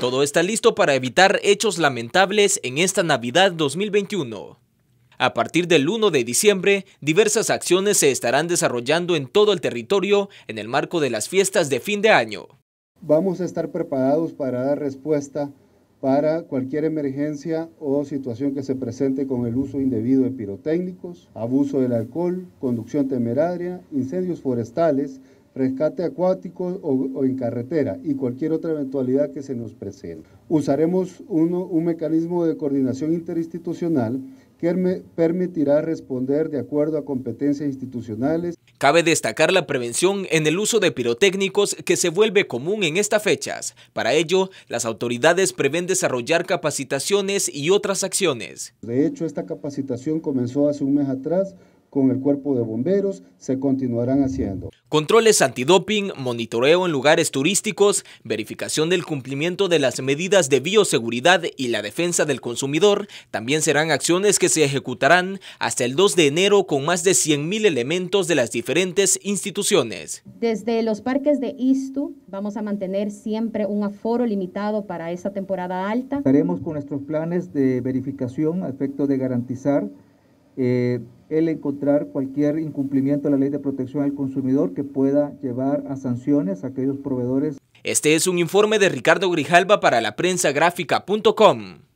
Todo está listo para evitar hechos lamentables en esta Navidad 2021. A partir del 1 de diciembre, diversas acciones se estarán desarrollando en todo el territorio en el marco de las fiestas de fin de año. Vamos a estar preparados para dar respuesta para cualquier emergencia o situación que se presente con el uso indebido de pirotécnicos, abuso del alcohol, conducción temeraria, incendios forestales, rescate acuático o, en carretera y cualquier otra eventualidad que se nos presente. Usaremos un mecanismo de coordinación interinstitucional que permitirá responder de acuerdo a competencias institucionales. Cabe destacar la prevención en el uso de pirotécnicos que se vuelve común en estas fechas. Para ello, las autoridades prevén desarrollar capacitaciones y otras acciones. De hecho, esta capacitación comenzó hace un mes atrás con el cuerpo de bomberos se continuarán haciendo. Controles antidoping, monitoreo en lugares turísticos, verificación del cumplimiento de las medidas de bioseguridad y la defensa del consumidor también serán acciones que se ejecutarán hasta el 2 de enero con más de 100.000 elementos de las diferentes instituciones. Desde los parques de Istu vamos a mantener siempre un aforo limitado para esta temporada alta. Estaremos con nuestros planes de verificación a efecto de garantizar eh, el encontrar cualquier incumplimiento de la ley de protección al consumidor que pueda llevar a sanciones a aquellos proveedores. Este es un informe de Ricardo Grijalba para la prensa gráfica.com.